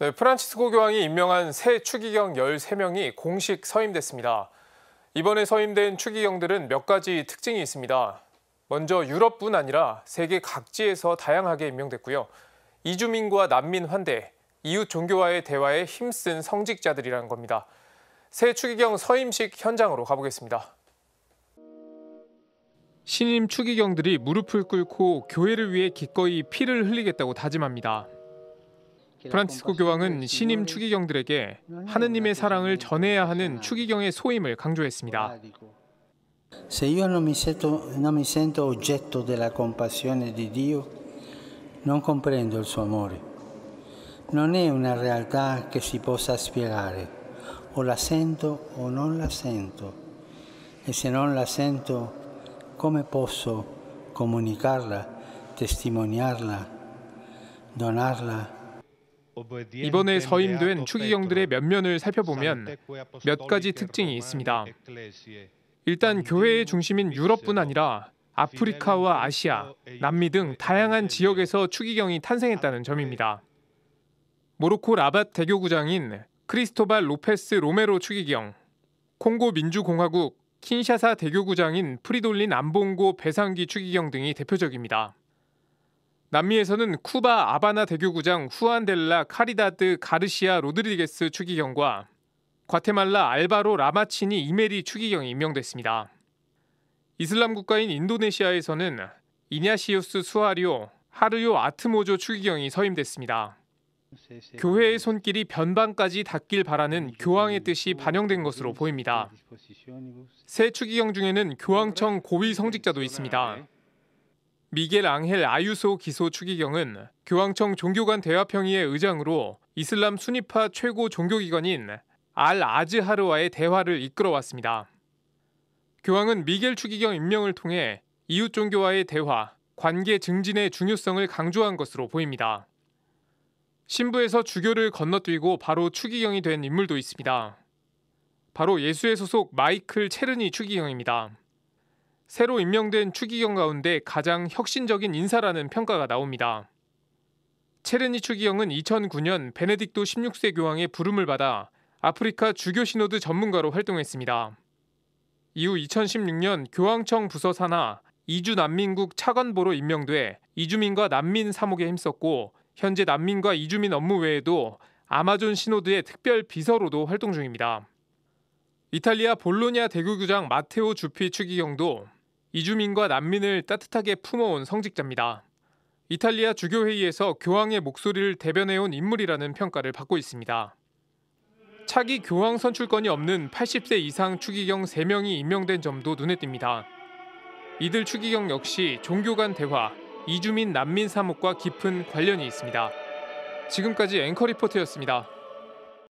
네, 프란치스코 교황이 임명한 새 추기경 13명이 공식 서임됐습니다. 이번에 서임된 추기경들은 몇 가지 특징이 있습니다. 먼저 유럽뿐 아니라 세계 각지에서 다양하게 임명됐고요. 이주민과 난민 환대, 이웃 종교와의 대화에 힘쓴 성직자들이라는 겁니다. 새 추기경 서임식 현장으로 가보겠습니다. 신임 추기경들이 무릎을 꿇고 교회를 위해 기꺼이 피를 흘리겠다고 다짐합니다. 프란치스코 교황은 신임 추기경들에게 하느님의 사랑을 전해야 하는 추기경의 소임을 강조했습니다. Se io non mi sento, non mi sento oggetto della compassione di Dio, non comprendo il suo amore. Non è una realtà che si possa aspirare. O la sento o non la sento. E se non la sento, come posso comunicarla, testimoniarla, donarla? 이번에 서임된 추기경들의 면면을 살펴보면 몇 가지 특징이 있습니다. 일단 교회의 중심인 유럽뿐 아니라 아프리카와 아시아, 남미 등 다양한 지역에서 추기경이 탄생했다는 점입니다. 모로코 라밭 대교구장인 크리스토발 로페스 로메로 추기경, 콩고 민주공화국 킨샤사 대교구장인 프리돌린 안봉고 배상기 추기경 등이 대표적입니다. 남미에서는 쿠바 아바나 대교구장 후안델라 카리다드 가르시아 로드리게스 추기경과 과테말라 알바로 라마치니 이메리 추기경이 임명됐습니다. 이슬람 국가인 인도네시아에서는 이냐시우스 수아리오 하르요 아트모조 추기경이 서임됐습니다. 교회의 손길이 변방까지 닿길 바라는 교황의 뜻이 반영된 것으로 보입니다. 새 추기경 중에는 교황청 고위 성직자도 있습니다. 미겔 앙헬 아유소 기소 추기경은 교황청 종교관 대화평의회 의장으로 이슬람 순위파 최고 종교기관인 알 아즈하르와의 대화를 이끌어왔습니다. 교황은 미겔 추기경 임명을 통해 이웃 종교와의 대화, 관계 증진의 중요성을 강조한 것으로 보입니다. 신부에서 주교를 건너뛰고 바로 추기경이 된 인물도 있습니다. 바로 예수의 소속 마이클 체르니 추기경입니다. 새로 임명된 추기경 가운데 가장 혁신적인 인사라는 평가가 나옵니다. 체르니 추기경은 2009년 베네딕토 16세 교황의 부름을 받아 아프리카 주교 신호드 전문가로 활동했습니다. 이후 2016년 교황청 부서 산하 이주 난민국 차관보로 임명돼 이주민과 난민 사목에 힘썼고 현재 난민과 이주민 업무 외에도 아마존 신호드의 특별 비서로도 활동 중입니다. 이탈리아 볼로냐 대교구장 마테오 주피 추기경도 이주민과 난민을 따뜻하게 품어온 성직자입니다. 이탈리아 주교회의에서 교황의 목소리를 대변해온 인물이라는 평가를 받고 있습니다. 차기 교황 선출권이 없는 80세 이상 추기경 3명이 임명된 점도 눈에 띕니다. 이들 추기경 역시 종교 간 대화, 이주민 난민 사목과 깊은 관련이 있습니다. 지금까지 앵커 리포트였습니다.